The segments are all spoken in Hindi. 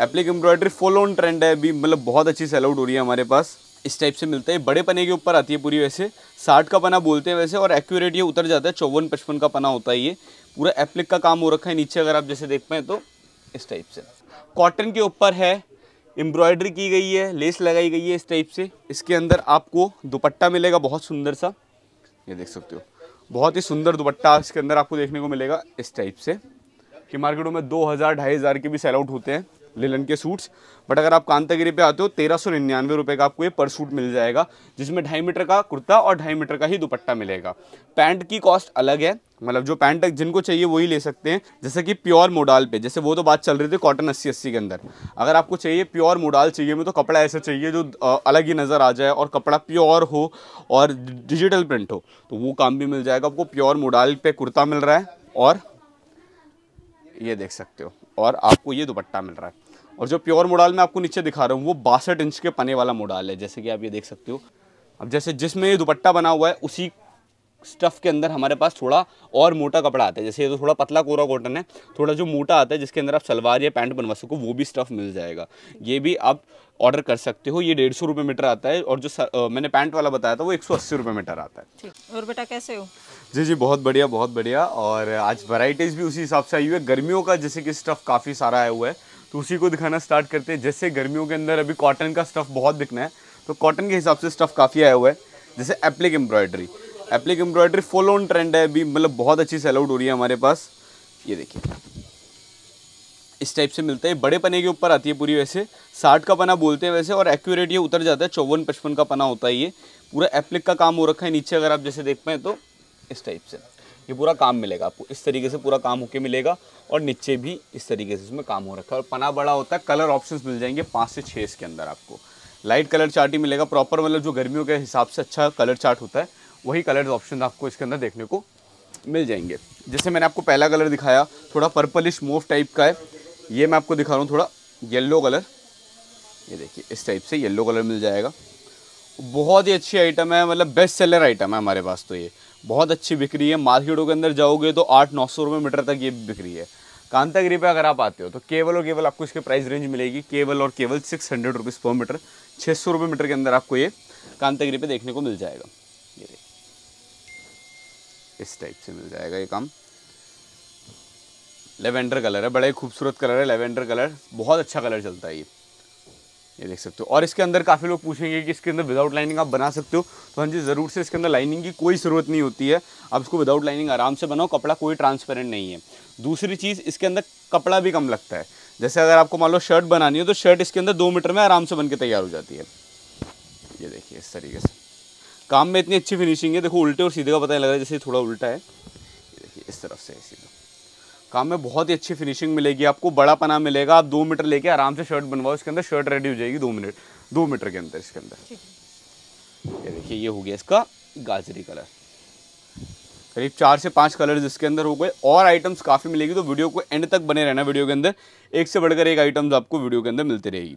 Applique embroidery full on trend है अभी मतलब बहुत अच्छी सेल आउट हो रही है हमारे पास इस टाइप से मिलता है बड़े पने के ऊपर आती है पूरी वैसे साठ का पना बोलते हैं वैसे और एक्यूरेट ये उतर जाता है चौवन पचपन का पना होता है ये पूरा एप्लिक का काम हो रखा है नीचे अगर आप जैसे देख पाए तो इस टाइप से कॉटन के ऊपर है एम्ब्रॉयडरी की गई है लेस लगाई गई है इस टाइप से इसके अंदर आपको दुपट्टा मिलेगा बहुत सुंदर सा ये देख सकते हो बहुत ही सुंदर दुपट्टा इसके अंदर आपको देखने को मिलेगा इस टाइप से कि मार्केटों में दो हज़ार ढाई हज़ार के भी सेल आउट होते हैं लिलन के सूट्स बट अगर आप कांतागिरी पे आते हो तेरह सौ निन्यानवे रुपये का आपको ये पर सूट मिल जाएगा जिसमें ढाई मीटर का कुर्ता और ढाई मीटर का ही दुपट्टा मिलेगा पैंट की कॉस्ट अलग है मतलब जो पैंट जिनको चाहिए वही ले सकते हैं जैसे कि प्योर मोडाल पे जैसे वो तो बात चल रही थी कॉटन अस्सी अस्सी के अंदर अगर आपको चाहिए प्योर मोडाल चाहिए में तो कपड़ा ऐसा चाहिए जो अलग ही नज़र आ जाए और कपड़ा प्योर हो और डिजिटल प्रिंट हो तो वो काम भी मिल जाएगा आपको प्योर मोडाल पे कुर्ता मिल रहा है और ये देख सकते हो और आपको ये दुपट्टा मिल रहा है और जो प्योर मोडाल मैं आपको नीचे दिखा रहा हूँ वो बासठ इंच के पने वाला मोडाल है जैसे कि आप ये देख सकते हो अब जैसे जिसमें ये दुपट्टा बना हुआ है उसी स्टफ़ के अंदर हमारे पास थोड़ा और मोटा कपड़ा आता है जैसे ये तो थोड़ा पतला कोरा कॉटन है थोड़ा जो मोटा आता है जिसके अंदर आप सलवार या पैंट बनवा सको वो भी स्टफ़ मिल जाएगा ये भी आप ऑर्डर कर सकते हो ये डेढ़ सौ रुपये मीटर आता है और जो सर, आ, मैंने पैंट वाला बताया था वो एक सौ अस्सी रुपये मीटर आता है और बेटा कैसे हो जी जी बहुत बढ़िया बहुत बढ़िया और आज वैरायटीज़ भी उसी हिसाब से आई हुई है गर्मियों का जैसे कि स्टफ़ काफ़ी सारा आया हुआ है तो उसी को दिखाना स्टार्ट करते हैं जैसे गर्मियों के अंदर अभी कॉटन का स्टफ़ बहुत दिखना है तो कॉटन के हिसाब से स्टफ़ काफ़ी आया हुआ है जैसे applique embroidery applique embroidery full on trend है अभी मतलब बहुत अच्छी सेल आउट हो रही है हमारे पास ये देखिए इस टाइप से मिलता है बड़े पने के ऊपर आती है पूरी वैसे साठ का पना बोलते हैं वैसे और एक्यूरेट ये उतर जाता है चौवन पचपन का पना होता है ये पूरा एप्लिक का काम हो रखा है नीचे अगर आप जैसे देख पाए तो इस टाइप से ये पूरा काम मिलेगा आपको इस तरीके से पूरा काम होके मिलेगा और नीचे भी इस तरीके से इसमें काम हो रखा है और पना बड़ा होता है कलर ऑप्शंस मिल जाएंगे पाँच से छः इसके अंदर आपको लाइट कलर चार्ट ही मिलेगा प्रॉपर मतलब जो गर्मियों के हिसाब से अच्छा कलर चार्ट होता है वही कलर ऑप्शन आपको इसके अंदर देखने को मिल जाएंगे जैसे मैंने आपको पहला कलर दिखाया थोड़ा पर्पलिश मोव टाइप का है ये मैं आपको दिखा रहा हूँ थोड़ा येल्लो कलर ये देखिए इस टाइप से येल्लो कलर मिल जाएगा बहुत ही अच्छी आइटम है मतलब बेस्ट सेलर आइटम है हमारे पास तो ये बहुत अच्छी बिक्री है मार्केटों के अंदर जाओगे तो आठ नौ सौ रुपये मीटर तक ये बिक्री है कांतागिरी पे अगर आप आते हो तो केवल और केवल आपको इसके प्राइस रेंज मिलेगी केवल और केवल six hundred rupees per metre छः सौ रुपये मीटर के अंदर आपको ये कांतागिरी पे देखने को मिल जाएगा ये इस टाइप से मिल जाएगा ये काम लेवेंडर कलर है बड़ा ही खूबसूरत कलर है लेवेंडर कलर बहुत अच्छा कलर चलता है ये ये देख सकते हो और इसके अंदर काफ़ी लोग पूछेंगे कि इसके अंदर विदाउट लाइनिंग आप बना सकते हो तो हाँ जी ज़रूर से इसके अंदर लाइनिंग की कोई ज़रूरत नहीं होती है आप इसको विदाउट लाइनिंग आराम से बनाओ कपड़ा कोई ट्रांसपेरेंट नहीं है दूसरी चीज़ इसके अंदर कपड़ा भी कम लगता है जैसे अगर आपको मान लो शर्ट बनानी हो तो शर्ट इसके अंदर दो मीटर में आराम से बन के तैयार हो जाती है ये देखिए इस तरीके से काम में इतनी अच्छी फिनिशिंग है देखो उल्टे और सीधे का पता नहीं लग रहा है जैसे थोड़ा उल्टा है ये देखिए इस तरफ से सीधा काम में बहुत ही अच्छी फिनिशिंग मिलेगी आपको बड़ा पना मिलेगा आप दो मीटर लेके आराम से शर्ट बनवाओ इसके अंदर शर्ट रेडी हो जाएगी दो मिनट दो मीटर के अंदर इसके अंदर ये देखिए ये हो गया इसका गाजरी कलर करीब चार से पांच कलर इसके अंदर हो गए और आइटम्स काफ़ी मिलेगी तो वीडियो को एंड तक बने रहना वीडियो के अंदर एक से बढ़कर एक आइटम्स आपको वीडियो के अंदर मिलती रहेगी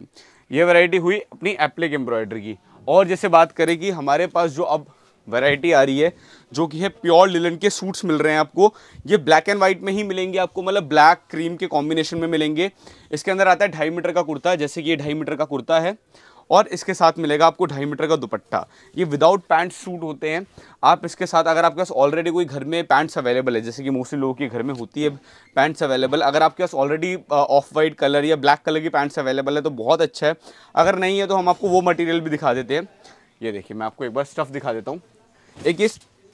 ये वैरायटी हुई अपनी एप्लिक एम्ब्रॉयडरी की और जैसे बात करें कि हमारे पास जो अब वैरायटी आ रही है जो कि है प्योर लिलन के सूट्स मिल रहे हैं आपको ये ब्लैक एंड वाइट में ही मिलेंगे आपको मतलब ब्लैक क्रीम के कॉम्बिनेशन में मिलेंगे इसके अंदर आता है ढाई मीटर का कुर्ता जैसे कि ये ढाई मीटर का कुर्ता है और इसके साथ मिलेगा आपको ढाई मीटर का दुपट्टा ये विदाउट पैंट सूट होते हैं आप इसके साथ अगर आपके पास ऑलरेडी कोई घर में पैंट्स अवेलेबल है जैसे कि मोस्टली लोगों के घर में होती है पैंट्स अवेलेबल अगर आपके पास ऑलरेडी ऑफ वाइट कलर या ब्लैक कलर की पैंट्स अवेलेबल है तो बहुत अच्छा है अगर नहीं है तो हम आपको वो मटेरियल भी दिखा देते हैं ये देखिए मैं आपको एक बार स्टफ़ दिखा देता हूँ एक ये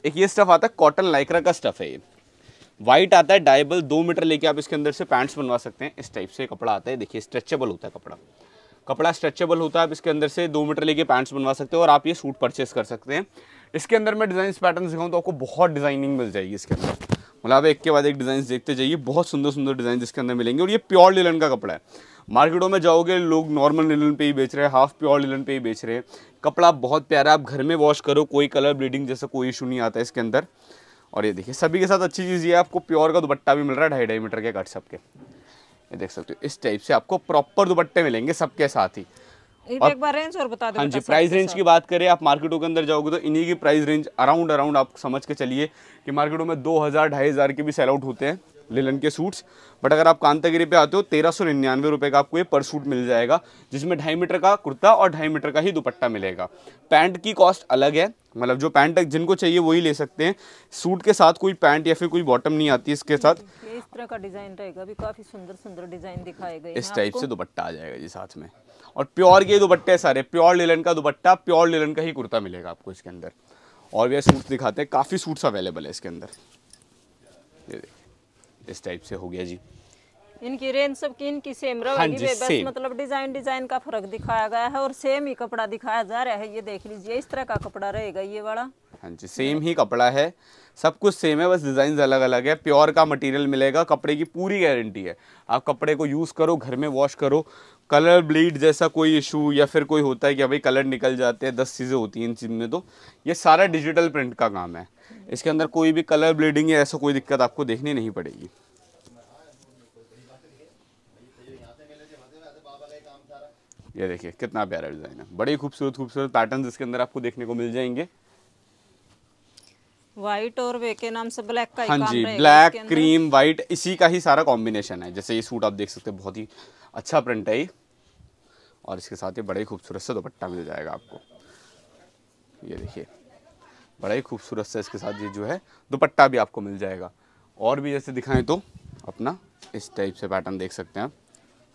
एक ये स्टफ़ आता है कॉटन लाइक्रा का स्टफ़ है ये वाइट आता है डाइबल दो मीटर लेके आप इसके अंदर से पैंट्स बनवा सकते हैं इस टाइप से कपड़ा आता है देखिए स्ट्रेचेबल होता है कपड़ा कपड़ा स्ट्रेचेबल होता है आप इसके अंदर से दो मीटर लेके पैंट्स बनवा सकते हो और आप ये सूट परचेस कर सकते हैं इसके अंदर मैं डिज़ाइन पैटर्न दिखाऊँ तो आपको बहुत डिज़ाइनिंग मिल जाएगी इसके अंदर मतलब एक के बाद एक डिज़ाइन देखते जाइए बहुत सुंदर सुंदर डिज़ाइन इसके अंदर मिलेंगे और ये प्योर लिलन का कपड़ा है मार्केटों में जाओगे लोग नॉर्मल लिलन पे ही बेच रहे हैं हाफ प्योर लिलन पे ही बेच रहे हैं कपड़ा बहुत प्यारा आप घर में वॉश करो कोई कलर ब्लीडिंग जैसा कोई इशू नहीं आता इसके अंदर और ये देखिए सभी के साथ अच्छी चीज़ ये आपको प्योर का दुपट्टा भी मिल रहा है ढाई ढाई मीटर के कट सबके ये देख सकते हो इस टाइप से आपको प्रॉपर दुपट्टे मिलेंगे सबके साथ ही और, एक बार रेंज और बता दो हाँ जी प्राइस रेंज की बात करें आप मार्केटों के अंदर जाओगे तो इन्हीं की प्राइस रेंज अराउंड अराउंड आप समझ के चलिए कि मार्केटों में दो हज़ार ढाई हज़ार के भी सेल आउट होते हैं लिलन के सूट्स बट अगर आप कांतागिरी पे आते हो तेरह सौ निन्यानवे रुपये का आपको ये पर सूट मिल जाएगा जिसमें ढाई मीटर का कुर्ता और ढाई मीटर का ही दुपट्टा मिलेगा पैंट की कॉस्ट अलग है मतलब जो पैंट जिनको चाहिए वही ले सकते हैं सूट के साथ कोई पैंट या फिर कोई बॉटम नहीं आती इसके साथ इस तरह का डिज़ाइन रहेगा भी काफ़ी सुंदर सुंदर डिज़ाइन दिखाए गए इस टाइप से दुपट्टा आ जाएगा जी साथ में और प्योर के दुपट्टे सारे प्योर लेलन का दुपट्टा प्योर लेलन का ही कुर्ता मिलेगा आपको इसके अंदर और भी सूट दिखाते हैं काफ़ी सूट्स अवेलेबल है इसके अंदर इस टाइप से हो गया जी इनकी रेंज सब की इनकी सेम रहेगी हाँ बस मतलब डिजाइन डिजाइन का फर्क दिखाया गया है और सेम ही कपड़ा दिखाया जा रहा है ये देख लीजिए इस तरह का कपड़ा रहेगा ये वाला हाँ जी सेम ही कपड़ा है सब कुछ सेम है बस डिज़ाइन अलग अलग है प्योर का मटेरियल मिलेगा कपड़े की पूरी गारंटी है आप कपड़े को यूज़ करो घर में वॉश करो कलर ब्लीड जैसा कोई इशू या फिर कोई होता है कि भाई कलर निकल जाते हैं दस चीज़ें होती हैं इन चीज़ में तो ये सारा डिजिटल प्रिंट का काम है इसके अंदर कोई भी कलर ब्लीडिंग या ऐसा कोई दिक्कत आपको देखने नहीं पड़ेगी ये देखिए कितना प्यारा डिज़ाइन है बड़े खूबसूरत खूबसूरत पैटर्न इसके अंदर आपको देखने को मिल जाएंगे व्हाइट और वे के नाम से ब्लैक का हाँ जी ब्लैक क्रीम व्हाइट इसी का ही सारा कॉम्बिनेशन है जैसे ये सूट आप देख सकते हैं बहुत ही अच्छा प्रिंट है ये और इसके साथ ये बड़े खूबसूरत से दुपट्टा मिल जाएगा आपको ये देखिए बड़ा ही खूबसूरत सा इसके साथ ये जो है दुपट्टा भी आपको मिल जाएगा और भी जैसे दिखाएं तो अपना इस टाइप से पैटर्न देख सकते हैं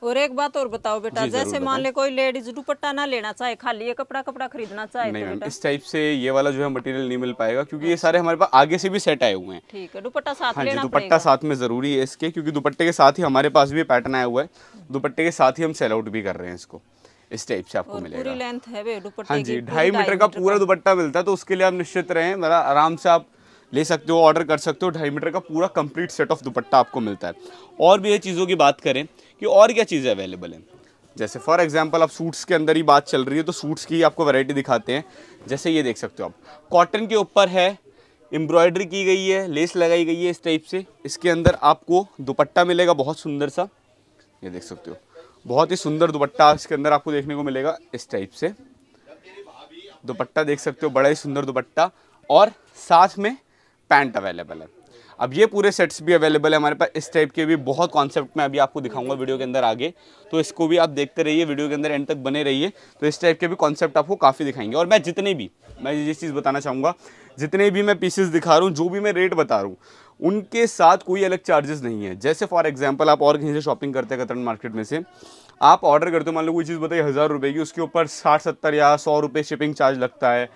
और एक बात और बताओ बेटा जैसे मान ले कोई लेडीज दुपट्टा ना लेना चाहे खाली ये कपड़ा कपड़ा खरीदना चाहे नहीं तो इस टाइप से ये वाला जो है मटेरियल नहीं मिल पाएगा क्योंकि ये अच्छा। सारे हमारे पास आगे से भी सेट आए हुए हैं ठीक है दुपट्टा साथ हाँ लेना दुपट्टा साथ में जरूरी है इसके क्योंकि दुपट्टे के साथ ही हमारे पास भी पैटर्न आया हुआ है दुपट्टे के साथ ही हम सेल आउट भी कर रहे हैं इसको इस टाइप से आपको मिलेगा पूरी लेंथ है हाँ जी ढाई मीटर का पूरा दुपट्टा मिलता है तो उसके लिए आप निश्चित रहें मतलब आराम से आप ले सकते हो ऑर्डर कर सकते हो ढाई मीटर का पूरा कंप्लीट सेट ऑफ दुपट्टा आपको मिलता है और भी ये चीज़ों की बात करें कि और क्या चीज़ें अवेलेबल हैं जैसे फॉर एग्जाम्पल आप सूट्स के अंदर ही बात चल रही है तो सूट्स की आपको वैरायटी दिखाते हैं जैसे ये देख सकते हो आप कॉटन के ऊपर है एम्ब्रॉयडरी की गई है लेस लगाई गई है इस टाइप से इसके अंदर आपको दुपट्टा मिलेगा बहुत सुंदर सा ये देख सकते हो बहुत ही सुंदर दुपट्टा इसके अंदर आपको देखने को मिलेगा इस टाइप से दुपट्टा देख सकते हो बड़ा ही सुंदर दुपट्टा और साथ में पैंट अवेलेबल है अब ये पूरे सेट्स भी अवेलेबल है हमारे पास इस टाइप के भी बहुत कॉन्सेप्ट में अभी आपको दिखाऊंगा वीडियो के अंदर आगे तो इसको भी आप देखते रहिए वीडियो के अंदर एंड तक बने रहिए तो इस टाइप के भी कॉन्सेप्ट आपको काफ़ी दिखाएंगे और मैं जितने भी मैं ये चीज़ बताना चाहूँगा जितने भी मैं पीसेस दिखा रहा हूँ जो भी मैं रेट बता रहा हूँ उनके साथ कोई अलग चार्जेस नहीं है जैसे फॉर एग्जांपल आप और कहीं से शॉपिंग करते हैं कतरन मार्केट में से आप ऑर्डर करते हो मान लो कोई चीज़ बताइए हज़ार रुपये की उसके ऊपर साठ सत्तर या सौ रुपये शिपिंग चार्ज लगता है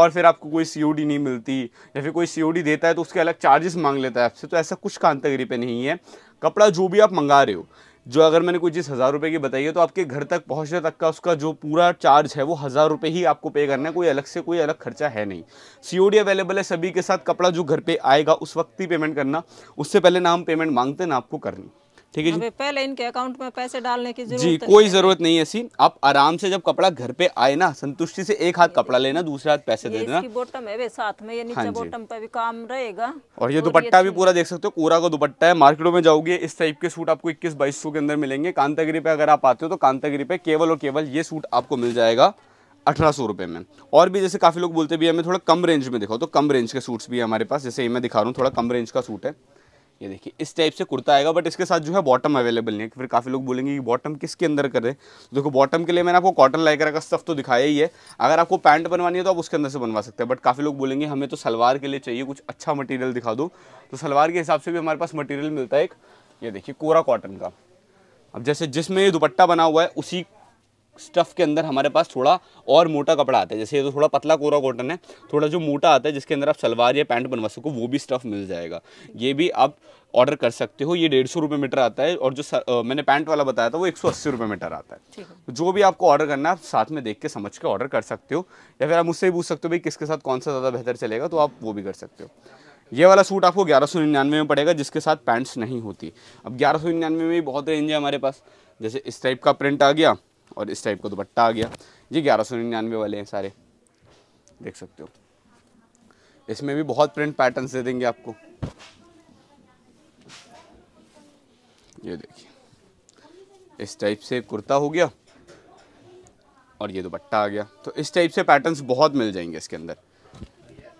और फिर आपको कोई सी नहीं मिलती या फिर कोई सी देता है तो उसके अलग चार्जेस मांग लेता है आपसे तो ऐसा कुछ कांतागिरी पे नहीं है कपड़ा जो भी आप मंगा रहे हो जो अगर मैंने कोई चीज़ हज़ार रुपये की बताई है तो आपके घर तक पहुँचने तक का उसका जो पूरा चार्ज है वो हज़ार रुपये ही आपको पे करना है कोई अलग से कोई अलग खर्चा है नहीं सीओडी अवेलेबल है सभी के साथ कपड़ा जो घर पर आएगा उस वक्त ही पेमेंट करना उससे पहले ना हम पेमेंट मांगते ना आपको करनी ठीक है जी पहले इनके अकाउंट में पैसे डालने की जरूरत जी कोई जरूरत नहीं है सी आप आराम से जब कपड़ा घर पे आए ना संतुष्टि से एक हाथ कपड़ा लेना दूसरे हाथ पैसे दे देना बोटम है साथ में ये नीचे हाँ बोटम पे भी काम रहेगा और ये दुपट्टा भी पूरा देख सकते हो कूरा का दुपट्टा है मार्केटों में जाओगे इस टाइप के सूट आपको इक्कीस बाईस के अंदर मिलेंगे कांतागिरी पे अगर आप आते हो तो कांतागिरी पे केवल और केवल ये सूट आपको मिल जाएगा अठारह सौ रुपये में और भी जैसे काफ़ी लोग बोलते भी हमें थोड़ा कम रेंज में दिखाओ तो कम रेंज के सूट्स भी है हमारे पास जैसे ये मैं दिखा रहा हूँ थोड़ा कम रेंज का सूट है ये देखिए इस टाइप से कुर्ता आएगा बट इसके साथ जो है बॉटम अवेलेबल नहीं है फिर काफ़ी लोग बोलेंगे कि बॉटम किसके अंदर करें तो देखो बॉटम के लिए मैंने आपको कॉटन लाइकर का स्टफ तो दिखाया ही है अगर आपको पैंट बनवानी है तो आप उसके अंदर से बनवा सकते हैं बट काफ़ी लोग बोलेंगे हमें तो सलवार के लिए चाहिए कुछ अच्छा मटीरियल दिखा दो तो सलवार के हिसाब से भी हमारे पास मटीरियल मिलता है एक ये देखिए कोरा कॉटन का अब जैसे जिसमें ये दुपट्टा बना हुआ है उसी स्टफ़ के अंदर हमारे पास थोड़ा और मोटा कपड़ा आता है जैसे ये तो थोड़ा पतला कोरा कॉटन है थोड़ा जो मोटा आता है जिसके अंदर आप सलवार या पैंट बनवा सको वो भी स्टफ़ मिल जाएगा ये भी आप ऑर्डर कर सकते हो ये डेढ़ सौ रुपये मीटर आता है और जो सर, आ, मैंने पैंट वाला बताया था वो एक सौ अस्सी रुपये मीटर आता है तो जो भी आपको ऑर्डर करना है आप साथ में देख के समझ के ऑर्डर कर सकते हो या फिर आप मुझसे भी पूछ सकते हो भाई किसके साथ कौन सा ज़्यादा बेहतर चलेगा तो आप वो भी कर सकते हो ये वाला सूट आपको ग्यारह सौ निन्यानवे में पड़ेगा जिसके साथ पैंट्स नहीं होती अब ग्यारह सौ निन्यानवे में भी बहुत रेंज है हमारे पास जैसे इस टाइप का प्रिंट आ गया और इस टाइप का दुपट्टा आ गया ये ग्यारह सौ निन्यानवे वाले हैं सारे देख सकते हो इसमें भी बहुत प्रिंट पैटर्न दे देंगे आपको ये देखिए इस टाइप से कुर्ता हो गया और ये दुपट्टा आ गया तो इस टाइप से पैटर्न्स बहुत मिल जाएंगे इसके अंदर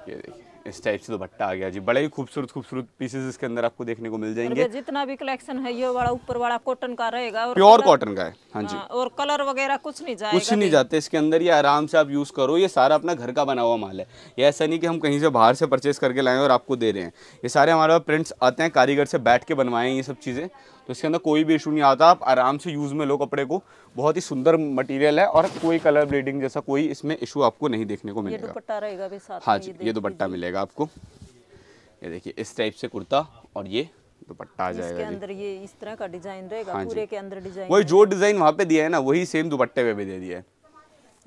ये देखिए इस टाइप से दुपट्टा तो आ गया जी बड़े ही खूबसूरत खूबसूरत पीसेस इसके अंदर आपको देखने को मिल जाएंगे जितना भी कलेक्शन है ये वाला ऊपर वाला कॉटन का रहेगा और प्योर कॉटन का है हाँ जी हाँ, और कलर वगैरह कुछ नहीं जाएगा कुछ नहीं जाते इसके अंदर ये आराम से आप यूज करो ये सारा अपना घर का बना हुआ माल है ये ऐसा नहीं कि हम कहीं से बाहर से परचेस करके लाए और आपको दे रहे हैं ये सारे हमारे प्रिंट्स आते हैं कारीगर से बैठ के बनवाए ये सब चीज़ें तो इसके अंदर कोई भी इशू नहीं आता आप आराम से यूज़ में लो कपड़े को बहुत ही सुंदर मटेरियल है और कोई कलर ब्लीडिंग जैसा कोई इसमें इशू आपको नहीं देखने को मिलेगा हाँ जी ये दुपट्टा मिलेगा आपको ये देखिए इस टाइप से कुर्ता और ये दुपट्टा आ जाएगा इसके अंदर ये इस तरह का डिजाइन रहेगा हाँ पूरे के अंदर डिजाइन वही जो डिजाइन वहाँ पे दिया है ना वही सेम दुपट्टे पे भी दे दिया है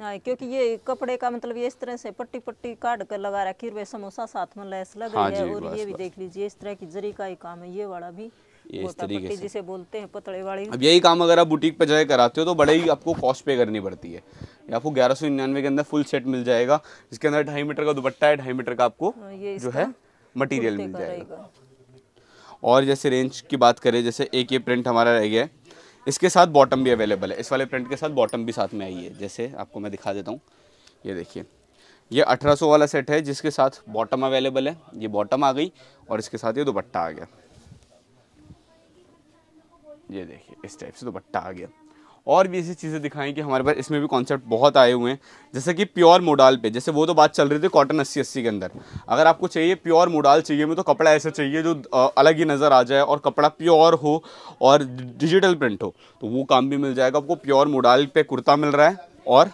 हाँ क्योंकि ये कपड़े का मतलब ये इस तरह से पट्टी पट्टी काट कर लगा रखी है समोसा साथ में लैस लग हाँ रही है और ये भी देख लीजिए इस तरह की जरी का ही काम है ये वाला भी ये इस तरीके से जिसे बोलते हैं पतड़े वाली अब यही काम अगर आप बुटीक पे जाए कराते हो तो बड़े ही आपको कॉस्ट पे करनी पड़ती है ये आपको ग्यारह सौ निन्यानवे के अंदर फुल सेट मिल जाएगा इसके अंदर ढाई मीटर का दुपट्टा है ढाई मीटर का आपको हाँ, जो है मटीरियल मिल जाएगा और जैसे रेंज की बात करें जैसे एक ये प्रिंट हमारा रह गया है इसके साथ बॉटम भी अवेलेबल है इस वाले प्रिंट के साथ बॉटम भी साथ में आई है जैसे आपको मैं दिखा देता हूँ ये देखिए ये 1800 वाला सेट है जिसके साथ बॉटम अवेलेबल है ये बॉटम आ गई और इसके साथ ये दुपट्टा आ गया ये देखिए इस टाइप से दुपट्टा तो आ गया और भी ऐसी चीज़ें दिखाएं कि हमारे पास इसमें भी कॉन्सेप्ट बहुत आए हुए हैं जैसे कि प्योर मोडाल पे जैसे वो तो बात चल रही थी कॉटन अस्सी अस्सी के अंदर अगर आपको चाहिए प्योर मोडाल चाहिए में तो कपड़ा ऐसा चाहिए जो अलग ही नज़र आ जाए और कपड़ा प्योर हो और डिजिटल प्रिंट हो तो वो काम भी मिल जाएगा आपको प्योर मोडाल पर कुर्ता मिल रहा है और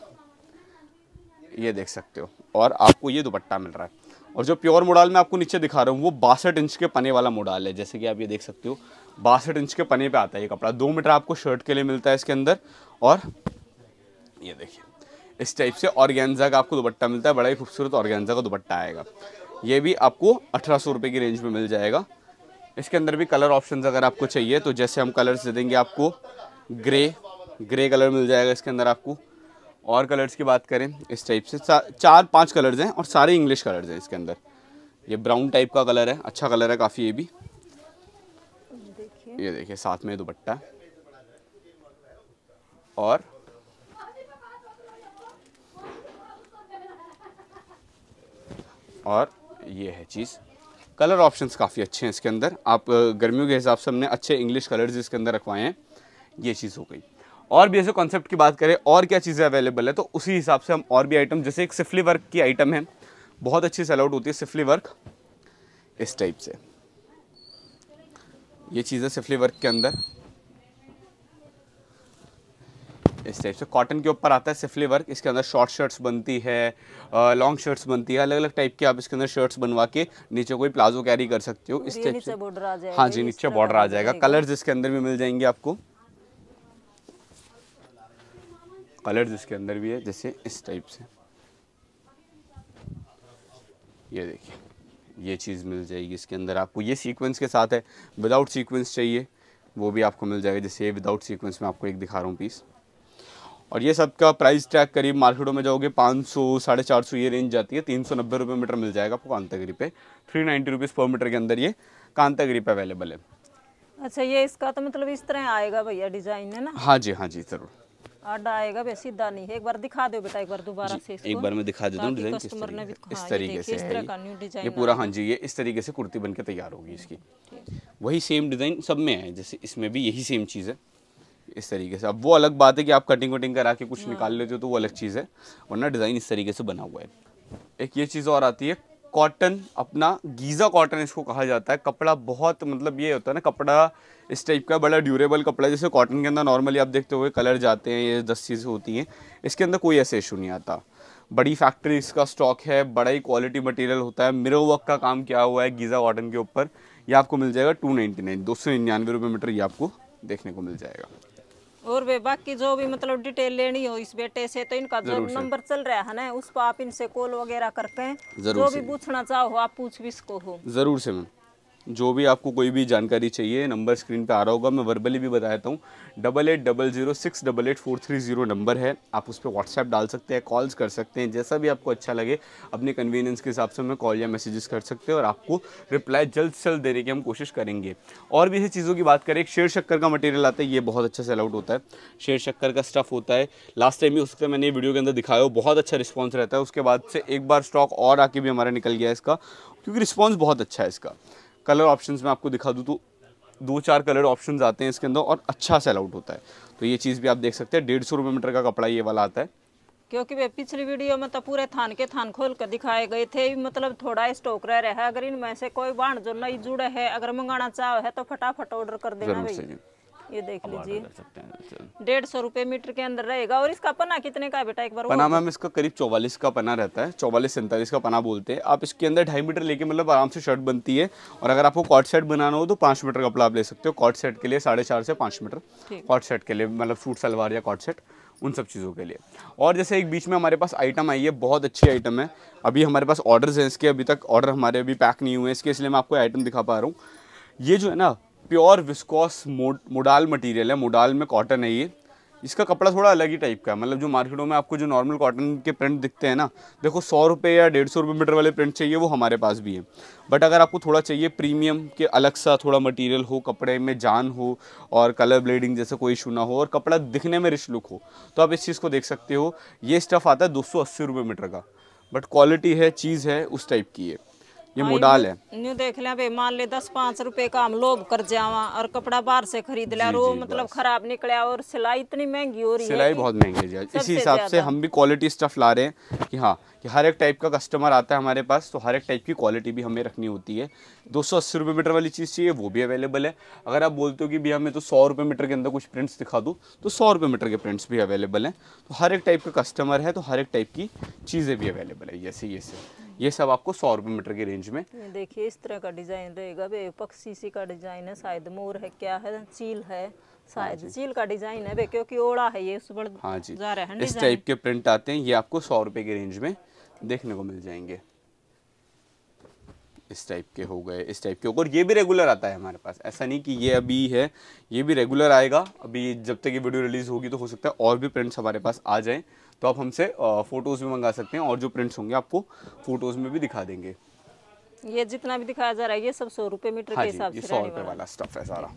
ये देख सकते हो और आपको ये दुपट्टा मिल रहा है और जो प्योर मोडाल मैं आपको नीचे दिखा रहा हूँ वो बासठ इंच के पने वाला मोडाल है जैसे कि आप ये देख सकते हो बासठ इंच के पने पे आता है ये कपड़ा दो मीटर आपको शर्ट के लिए मिलता है इसके अंदर और ये देखिए इस टाइप से ऑर्गेन्जा का आपको दुपट्टा मिलता है बड़ा ही खूबसूरत ऑर्गेन्जा का दुपट्टा आएगा ये भी आपको अठारह सौ रुपये की रेंज में मिल जाएगा इसके अंदर भी कलर ऑप्शन अगर आपको चाहिए तो जैसे हम कलर्स दे देंगे आपको ग्रे ग्रे कलर मिल जाएगा इसके अंदर आपको और कलर्स की बात करें इस टाइप से चार पांच कलर्स हैं और सारे इंग्लिश कलर्स हैं इसके अंदर ये ब्राउन टाइप का कलर है अच्छा कलर है काफ़ी ये भी ये देखिए साथ में दुपट्टा और और ये है चीज़ कलर ऑप्शंस काफ़ी अच्छे हैं इसके अंदर आप गर्मियों के हिसाब से हमने अच्छे इंग्लिश कलर्स इसके अंदर रखवाए हैं ये चीज़ हो गई और भी ऐसे कॉन्सेप्ट की बात करें और क्या चीज़ें अवेलेबल है तो उसी हिसाब से हम और भी आइटम जैसे एक सिफली वर्क की आइटम है बहुत अच्छी सेल आउट होती है सिफली वर्क इस टाइप से ये चीज़ें सिफली वर्क के अंदर इस टाइप से कॉटन के ऊपर आता है सिफली वर्क इसके अंदर शॉर्ट शर्ट्स बनती है लॉन्ग शर्ट्स बनती है अलग अलग टाइप के आप इसके अंदर शर्ट्स बनवा के नीचे कोई प्लाजो कैरी कर सकते हो इस टाइप तो से हाँ जी नीचे बॉर्डर आ जाएगा कलर्स इसके अंदर भी मिल जाएंगे आपको कलर्स इसके अंदर भी है जैसे इस टाइप से ये देखिए ये चीज़ मिल जाएगी इसके अंदर आपको ये सीक्वेंस के साथ है विदाउट सीक्वेंस चाहिए वो भी आपको मिल जाएगा जैसे ये विदाउट सीक्वेंस में आपको एक दिखा रहा हूँ पीस और ये सब का प्राइस ट्रैक करीब मार्केटों में जाओगे पाँच सौ साढ़े चार सौ ये रेंज जाती है तीन सौ नब्बे रुपये मीटर मिल जाएगा आपको कांतागिरी पे three ninety rupees per metre के अंदर ये कांतागिरी पे अवेलेबल है अच्छा ये इसका तो मतलब इस तरह आएगा भैया डिज़ाइन है ना हाँ जी हाँ जी ज़रूर आएगा वैसे सीधा नहीं है एक बार दिखा दो बेटा एक बार दोबारा से एक बार मैं दिखा देता हूँ डिजाइन इस तरीके से ये पूरा हाँ जी ये इस तरीके से कुर्ती बनकर तैयार होगी इसकी वही सेम डिजाइन सब में है जैसे इसमें भी यही सेम चीज़ है इस तरीके से अब वो अलग बात है कि आप कटिंग वटिंग करा के कुछ हाँ। निकाल लेते हो तो वो अलग चीज़ है वरना डिज़ाइन इस तरीके से बना हुआ है एक ये चीज़ और आती है कॉटन अपना गीज़ा कॉटन इसको कहा जाता है कपड़ा बहुत मतलब ये होता है ना कपड़ा इस टाइप का बड़ा ड्यूरेबल कपड़ा जैसे कॉटन के अंदर नॉर्मली आप देखते हुए कलर जाते हैं ये दस चीज़ें होती हैं इसके अंदर कोई ऐसे इशू नहीं आता बड़ी फैक्ट्री इसका स्टॉक है बड़ा ही क्वालिटी मटेरियल होता है मिरो वर्क का काम किया हुआ है गीज़ा कॉटन के ऊपर ये आपको मिल जाएगा टू नाइन्टी नाइन दो सौ निन्यानवे रुपये मीटर ये आपको देखने को मिल जाएगा और वे बाकी जो भी मतलब डिटेल लेनी हो इस बेटे से तो इनका जो नंबर चल रहा है ना उस पर आप इनसे कॉल वगैरह करते हैं जो भी पूछना चाहो आप पूछ भी इसको हो जरूर से मैम जो भी आपको कोई भी जानकारी चाहिए नंबर स्क्रीन पे आ रहा होगा मैं वर्बली भी बता देता हूँ double eight double zero six double eight four three zero number है आप उस पर व्हाट्सएप डाल सकते हैं कॉल्स कर सकते हैं जैसा भी आपको अच्छा लगे अपने कन्वीनियंस के हिसाब से हमें कॉल या मैसेजेस कर सकते हैं और आपको रिप्लाई जल्द से जल्द देने की हम कोशिश करेंगे और भी ऐसी चीज़ों की बात करें एक शेर शक्कर का मटेरियल आता है ये बहुत अच्छा सेल आउट होता है शेर शक्कर का स्टफ़ होता है लास्ट टाइम भी हो सकता है मैंने ये वीडियो के अंदर दिखाया हो बहुत अच्छा रिस्पॉन्स रहता है उसके बाद से एक बार स्टॉक और आके भी हमारा निकल गया इसका क्योंकि रिस्पॉन्स बहुत अच्छा है इसका कलर ऑप्शन में आपको दिखा दूँ तो दो चार कलर ऑप्शन आते हैं इसके अंदर और अच्छा सेल आउट होता है तो ये चीज़ भी आप देख सकते हैं डेढ़ सौ रुपये मीटर का कपड़ा ये वाला आता है क्योंकि वे पिछली वीडियो में तो पूरे थान के थान खोल कर दिखाए गए थे मतलब थोड़ा स्टॉक रह रहा है अगर इनमें से कोई बाढ़ जो नहीं जुड़े है अगर मंगाना चाहो है तो फटाफट ऑर्डर कर देना ये देख लीजिए डेढ़ सौ रुपये मीटर के अंदर रहेगा और इसका पना कितने का बेटा एक बार पना मैम इसका करीब चौवालीस का पना रहता है चौवालीस सैंतालीस का पना बोलते हैं आप इसके अंदर ढाई मीटर लेके मतलब आराम से शर्ट बनती है और अगर आपको कॉट सेट बनाना हो तो पांच मीटर कपड़ा आप ले सकते हो कॉट सेट के लिए साढ़े चार से पाँच मीटर कॉट सेट के लिए मतलब सूट सलवार या कॉट सेट उन सब चीज़ों के लिए और जैसे एक बीच में हमारे पास आइटम आई है बहुत अच्छी आइटम है अभी हमारे पास ऑर्डर्स हैं इसके अभी तक ऑर्डर हमारे अभी पैक नहीं हुए हैं इसके इसलिए मैं आपको आइटम दिखा पा रहा हूँ ये जो है ना प्योर विस्कॉस मोडाल मटेरियल है मोडाल में कॉटन है ये इसका कपड़ा थोड़ा अलग ही टाइप का है मतलब जो मार्केटों में आपको जो नॉर्मल कॉटन के प्रिंट दिखते हैं ना देखो सौ रुपये या डेढ़ सौ रुपये मीटर वाले प्रिंट चाहिए वो हमारे पास भी है बट अगर आपको थोड़ा चाहिए प्रीमियम के अलग सा थोड़ा मटेरियल हो कपड़े में जान हो और कलर ब्लेडिंग जैसे कोई इशू ना हो और कपड़ा दिखने में रिच लुक हो तो आप इस चीज़ को देख सकते हो ये स्टफ़ आता है दो सौ मीटर का बट क्वालिटी है चीज़ है उस टाइप की है ये मोडाल है न्यू देख लिया भाई मान ले दस पांच रुपए का हम लोभ कर जावा और कपड़ा बाहर से खरीद लिया रो मतलब खराब निकला और सिलाई इतनी महंगी हो रही है सिलाई बहुत महंगी है इसी हिसाब से हम भी क्वालिटी स्टफ ला रहे हैं कि हाँ कि हर एक टाइप का कस्टमर आता है हमारे पास तो हर एक टाइप की क्वालिटी भी हमें रखनी होती है दो सौ अस्सी रुपये मीटर वाली चीज़ चाहिए वो भी अवेलेबल है अगर आप बोलते हो कि भैया मैं तो सौ रुपये मीटर के अंदर कुछ प्रिंट्स दिखा दूँ तो सौ रुपये मीटर के प्रिंट्स भी अवेलेबल हैं तो हर एक टाइप का कस्टमर है तो हर एक टाइप की चीज़ें भी अवेलेबल है जैसे ये से ये सब आपको सौ रुपए मीटर की रेंज में देखिए इस तरह का डिजाइन रहेगा वे पक्षी सी का डिजाइन है शायद मोर है क्या है चील है हाँ शायद हाँ चील का डिजाइन है क्योंकि ओड़ा है ये उस बड़ हाँ जी जा रहा है इस टाइप के प्रिंट आते हैं ये आपको सौ रुपए की रेंज में देखने को मिल जाएंगे इस टाइप के हो गए इस टाइप के और ये भी रेगुलर आता है हमारे पास ऐसा नहीं कि ये अभी है ये भी रेगुलर आएगा अभी जब तक ये वीडियो रिलीज़ होगी तो हो सकता है और भी प्रिंट्स हमारे पास आ जाएं तो आप हमसे फ़ोटोज़ भी मंगा सकते हैं और जो प्रिंट्स होंगे आपको फ़ोटोज़ में भी दिखा देंगे ये जितना भी दिखाया जा रहा है ये सब सौ रुपए मीटर हाँ के हिसाब से सौ रुपए वाला स्टफ़ है सारा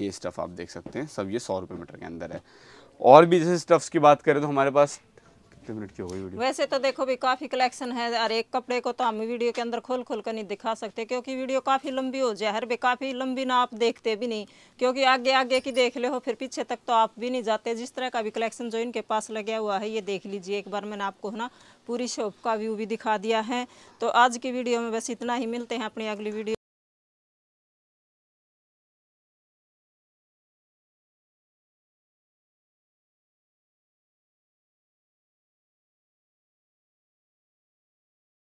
ये स्टफ़ आप देख सकते हैं सब ये सौ रुपए मीटर के अंदर है और भी जैसे स्टफ़्स की बात करें तो हमारे पास कितने मिनट की हो गई वीडियो वैसे तो देखो भी काफ़ी कलेक्शन है और एक कपड़े को तो हम वीडियो के अंदर खोल खोल कर नहीं दिखा सकते क्योंकि वीडियो काफ़ी लंबी हो जाए हर भी काफ़ी लंबी ना आप देखते भी नहीं क्योंकि आगे आगे की देख ले हो फिर पीछे तक तो आप भी नहीं जाते जिस तरह का भी कलेक्शन जो इनके पास लगे हुआ है ये देख लीजिए एक बार मैंने आपको ना पूरी शॉप का व्यू भी दिखा दिया है तो आज की वीडियो में बस इतना ही मिलते हैं अपनी अगली वीडियो